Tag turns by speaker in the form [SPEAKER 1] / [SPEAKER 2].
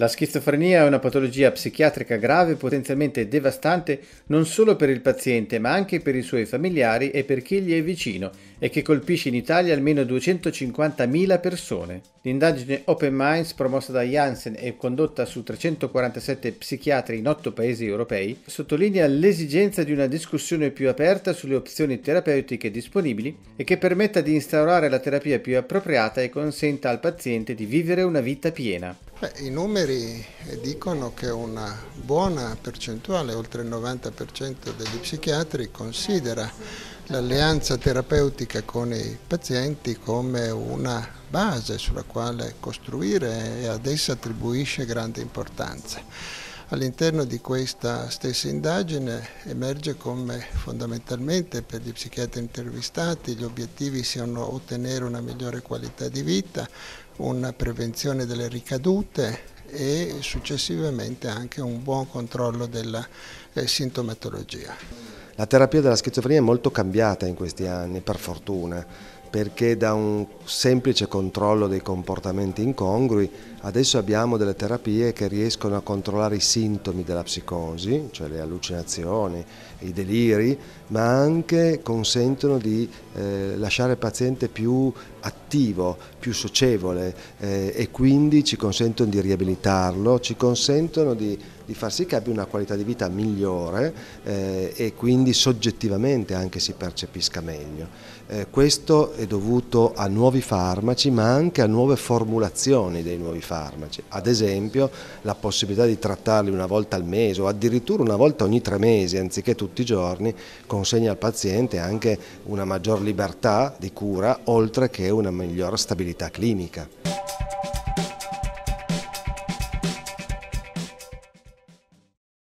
[SPEAKER 1] La schizofrenia è una patologia psichiatrica grave potenzialmente devastante non solo per il paziente ma anche per i suoi familiari e per chi gli è vicino e che colpisce in Italia almeno 250.000 persone. L'indagine Open Minds, promossa da Janssen e condotta su 347 psichiatri in 8 paesi europei, sottolinea l'esigenza di una discussione più aperta sulle opzioni terapeutiche disponibili e che permetta di instaurare la terapia più appropriata e consenta al paziente di vivere una vita
[SPEAKER 2] piena. Beh, I numeri dicono che una buona percentuale, oltre il 90% degli psichiatri, considera l'alleanza terapeutica con i pazienti come una base sulla quale costruire e ad essa attribuisce grande importanza. All'interno di questa stessa indagine emerge come fondamentalmente per gli psichiatri intervistati gli obiettivi siano ottenere una migliore qualità di vita, una prevenzione delle ricadute e successivamente anche un buon controllo della eh, sintomatologia.
[SPEAKER 3] La terapia della schizofrenia è molto cambiata in questi anni, per fortuna perché da un semplice controllo dei comportamenti incongrui adesso abbiamo delle terapie che riescono a controllare i sintomi della psicosi, cioè le allucinazioni, i deliri, ma anche consentono di eh, lasciare il paziente più attivo, più socievole eh, e quindi ci consentono di riabilitarlo, ci consentono di, di, far sì che abbia una qualità di vita migliore eh, e quindi soggettivamente anche si percepisca meglio. Eh, questo è dovuto a nuovi farmaci ma anche a nuove formulazioni dei nuovi farmaci, ad esempio la possibilità di trattarli una volta al mese o addirittura una volta ogni tre mesi anziché tutti i giorni consegna al paziente anche una maggior libertà di cura oltre che una migliore stabilità clinica.